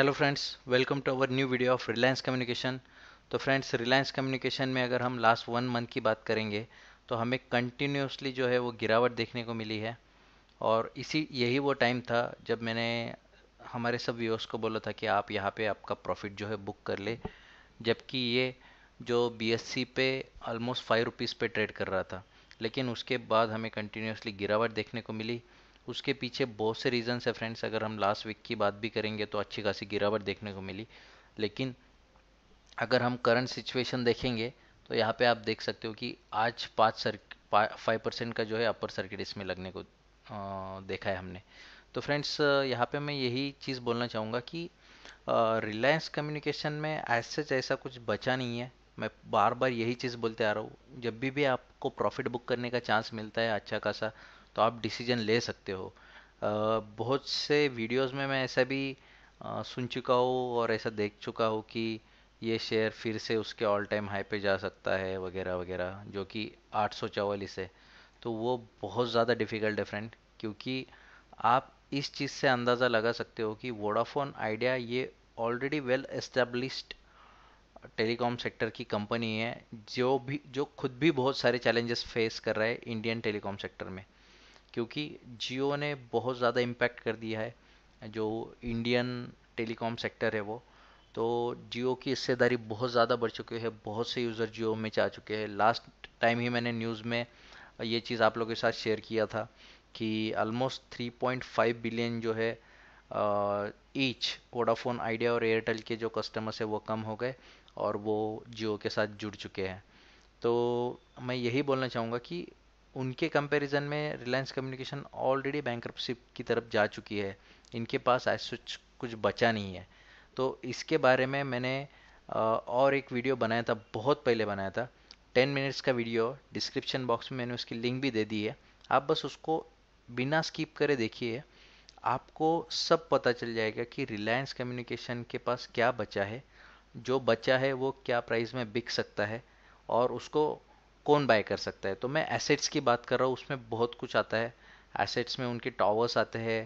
hello friends welcome to our new video of Reliance communication तो friends Reliance communication में अगर हम last one month की बात करेंगे तो हमें कंटिन्यूसली जो है वो गिरावट देखने को मिली है और इसी यही वो टाइम था जब मैंने हमारे सब व्यूअर्स को बोला था कि आप यहाँ पे आपका प्रॉफिट जो है बुक कर ले जबकि ये जो बी पे ऑलमोस्ट फाइव रुपीज़ पे ट्रेड कर रहा था लेकिन उसके बाद हमें कंटिन्यूसली गिरावट देखने को मिली उसके पीछे बहुत से रीज़न्स है फ्रेंड्स अगर हम लास्ट वीक की बात भी करेंगे तो अच्छी खासी गिरावट देखने को मिली लेकिन अगर हम करंट सिचुएशन देखेंगे तो यहाँ पे आप देख सकते हो कि आज पाँच सर्क फाइव परसेंट का जो है अपर सर्किट इसमें लगने को आ, देखा है हमने तो फ्रेंड्स यहाँ पे मैं यही चीज़ बोलना चाहूँगा कि रिलायंस कम्युनिकेशन में एज सच ऐसा कुछ बचा नहीं है मैं बार बार यही चीज़ बोलते आ रहा हूँ जब भी भी आपको प्रॉफिट बुक करने का चांस मिलता है अच्छा खासा तो आप डिसीजन ले सकते हो बहुत से वीडियोस में मैं ऐसा भी सुन चुका हूँ और ऐसा देख चुका हूँ कि ये शेयर फिर से उसके ऑल टाइम हाई पे जा सकता है वगैरह वगैरह जो कि आठ सौ चवालीस है तो वो बहुत ज़्यादा डिफ़िकल्ट है फ्रेंड क्योंकि आप इस चीज़ से अंदाज़ा लगा सकते हो कि वोडाफोन आइडिया ये already well established telecom sector की कंपनी है जो भी जो खुद भी बहुत सारे चैलेंजेस फेस कर रहा है इंडियन टेलीकॉम सेक्टर में क्योंकि जियो ने बहुत ज़्यादा इम्पैक्ट कर दिया है जो इंडियन टेलीकॉम सेक्टर है वो तो जियो की हिस्सेदारी बहुत ज़्यादा बढ़ चुकी है बहुत से यूज़र जियो में जा चुके हैं लास्ट टाइम ही मैंने न्यूज़ में ये चीज़ आप लोगों के साथ शेयर किया था कि ऑलमोस्ट 3.5 बिलियन जो है ईच वोडाफोन आइडिया और एयरटेल के जो कस्टमर्स है वो कम हो गए और वो जियो के साथ जुड़ चुके हैं तो मैं यही बोलना चाहूँगा कि उनके कंपैरिजन में रिलायंस कम्युनिकेशन ऑलरेडी बैंक की तरफ जा चुकी है इनके पास आज कुछ कुछ बचा नहीं है तो इसके बारे में मैंने और एक वीडियो बनाया था बहुत पहले बनाया था टेन मिनट्स का वीडियो डिस्क्रिप्शन बॉक्स में मैंने उसकी लिंक भी दे दी है आप बस उसको बिना स्किप करे देखिए आपको सब पता चल जाएगा कि रिलायंस कम्युनिकेशन के पास क्या बचा है जो बचा है वो क्या प्राइस में बिक सकता है और उसको कौन बाय कर सकता है तो मैं एसेट्स की बात कर रहा हूँ उसमें बहुत कुछ आता है एसेट्स में उनके टावर्स आते हैं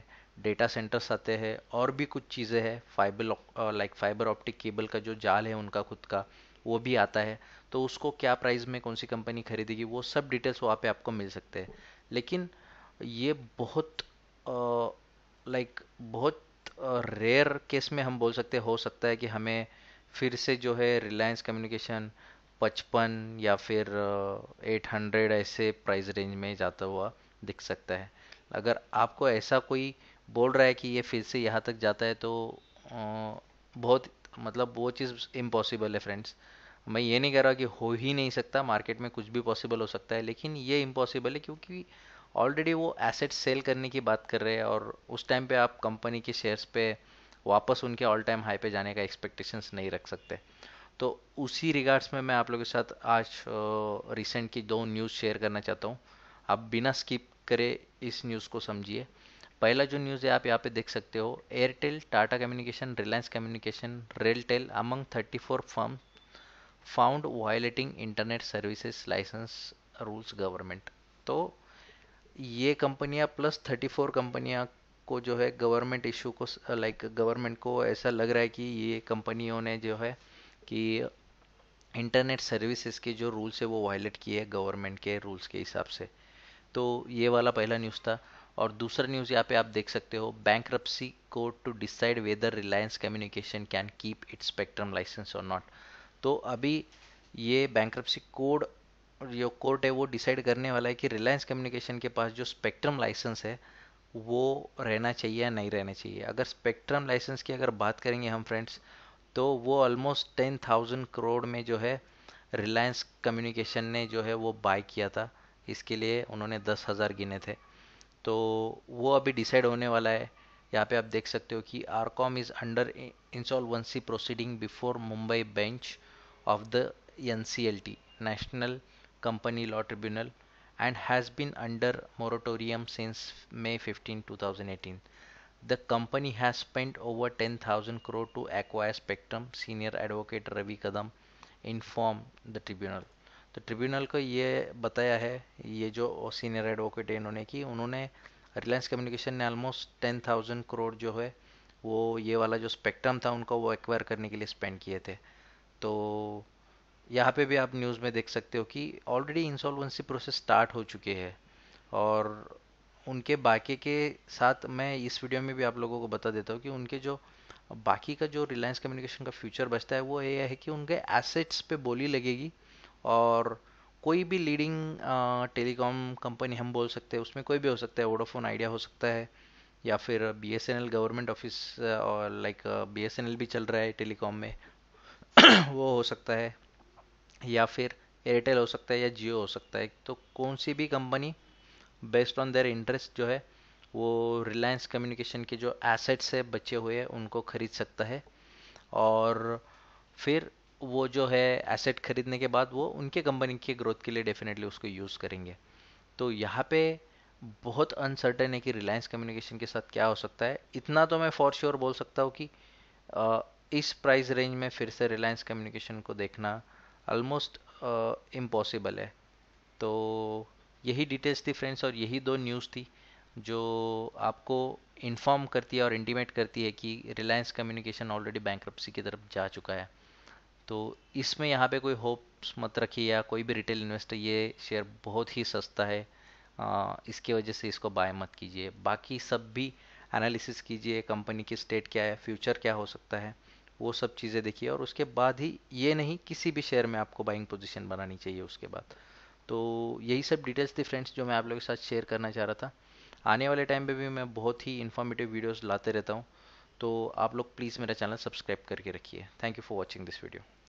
डेटा सेंटर्स आते हैं और भी कुछ चीज़ें हैं fibre like fibre optic cable का जो जाल है उनका खुद का वो भी आता है तो उसको क्या प्राइस में कौन सी कंपनी खरीदेगी वो सब डिटेल्स वहाँ पे आपको मिल सकते हैं लेकिन ये बहुत लाइक बहुत रेयर केस में हम बोल सकते हो सकता है कि हमें फिर से जो है रिलायंस कम्युनिकेशन पचपन या फिर एट हंड्रेड ऐसे प्राइस रेंज में जाता हुआ दिख सकता है अगर आपको ऐसा कोई बोल रहा है कि ये फिर से यहाँ तक जाता है तो बहुत मतलब वो चीज़ इम्पॉसिबल है फ्रेंड्स मैं ये नहीं कह रहा कि हो ही नहीं सकता मार्केट में कुछ भी पॉसिबल हो सकता है लेकिन ये इम्पॉसिबल है क्योंकि ऑलरेडी वो एसेट सेल करने की बात कर रहे हैं और उस टाइम पे आप कंपनी के शेयर्स पे वापस उनके ऑल टाइम हाई पे जाने का एक्सपेक्टेशंस नहीं रख सकते तो उसी रिगार्ड्स में मैं आप लोगों के साथ आज रिसेंट की दो न्यूज़ शेयर करना चाहता हूँ आप बिना स्किप करे इस न्यूज़ को समझिए पहला जो न्यूज़ है आप यहाँ पे देख सकते हो Airtel Tata communication Reliance communication RailTel among 34 four firm found violating internet services licence rules government तो ये कंपनियाँ प्लस 34 कंपनियाँ को जो है गवर्नमेंट इशू को लाइक गवर्नमेंट को ऐसा लग रहा है कि ये कंपनियों ने जो है कि इंटरनेट सर्विसेज के जो रूल्स है वो वायलेट किए हैं गवर्नमेंट के रूल्स के हिसाब से तो ये वाला पहला न्यूज़ था और दूसरा न्यूज़ यहाँ पे आप देख सकते हो bank court to decide whether Reliance communication can keep its spectrum licence और नॉट तो अभी ये बैंक कोड जो कोर्ट है वो डिसाइड करने वाला है कि रिलायंस कम्युनिकेशन के पास जो स्पेक्ट्रम लाइसेंस है वो रहना चाहिए या नहीं रहना चाहिए अगर स्पेक्ट्रम लाइसेंस की अगर बात करेंगे हम फ्रेंड्स तो वो ऑलमोस्ट टेन थाउजेंड करोड़ में जो है रिलायंस कम्युनिकेशन ने जो है वो बाय किया था इसके लिए उन्होंने दस हज़ार गिने थे तो वो अभी डिसाइड होने वाला है यहाँ पे आप देख सकते हो कि RCom is under insolvency proceeding before Mumbai bench of the N national company law tribunal and has been under moratorium since May fifteen two The company has spent over 10,000 crore to acquire Spectrum, senior advocate Ravi Kadam inform the tribunal तो tribunal को ये बताया है ये जो senior advocate है इन्होंने कि उन्होंने रिलायंस कम्युनिकेशन ने ऑलमोस्ट टेन थाउजेंड करोड़ जो है वो ये वाला जो स्पेक्ट्रम था उनका वो एक्वायर करने के लिए स्पेंड किए थे तो यहाँ पे भी आप न्यूज़ में देख सकते हो कि ऑलरेडी इंसॉल्वेंसी प्रोसेस स्टार्ट हो चुकी है और उनके बाकी के साथ मैं इस वीडियो में भी आप लोगों को बता देता हूँ कि उनके जो बाकी का जो रिलायंस कम्युनिकेशन का फ्यूचर बचता है वो ये है कि उनके एसेट्स पे बोली लगेगी और कोई भी लीडिंग टेलीकॉम कंपनी हम बोल सकते हैं उसमें कोई भी हो सकता है वोडाफोन आइडिया हो सकता है या फिर B S N L government office और like B S N L भी चल रहा है टेलीकॉम में वो हो सकता है या फिर एयरटेल हो सकता है या जियो हो सकता है तो कौन सी भी company based on their interest जो है वो रिलायंस कम्युनिकेशन के जो एसेट्स है बचे हुए हैं उनको खरीद सकता है और फिर वो जो है एसेट खरीदने के बाद वो उनके कंपनी के ग्रोथ के लिए डेफिनेटली उसको यूज़ करेंगे तो यहाँ पे बहुत अनसर्टेन है कि रिलायंस कम्युनिकेशन के साथ क्या हो सकता है इतना तो मैं फॉर श्योर बोल सकता हूँ कि इस प्राइस रेंज में फिर से रिलायंस कम्युनिकेशन को देखना ऑलमोस्ट इम्पॉसिबल है तो यही डिटेल्स थी फ्रेंड्स और यही दो न्यूज़ थी जो आपको इन्फॉर्म करती है और इंटीमेट करती है कि रिलायंस कम्युनिकेशन ऑलरेडी बैंक की तरफ जा चुका है तो इसमें यहाँ पे कोई होप्स मत रखिए या कोई भी रिटेल इन्वेस्टर ये शेयर बहुत ही सस्ता है इसके वजह से इसको बाय मत कीजिए बाकी सब भी एनालिसिस कीजिए कंपनी की स्टेट क्या है फ्यूचर क्या हो सकता है वो सब चीज़ें देखिए और उसके बाद ही ये नहीं किसी भी शेयर में आपको बाइंग पोजीशन बनानी चाहिए उसके बाद तो यही सब डिटेल्स थी फ्रेंड्स जो मैं आप लोगों के साथ शेयर करना चाह रहा था आने वाले टाइम पे भी मैं बहुत ही इन्फॉर्मेटिव वीडियोस लाते रहता हूँ तो आप लोग प्लीज़ मेरा चैनल सब्सक्राइब करके रखिए thank you for watching this video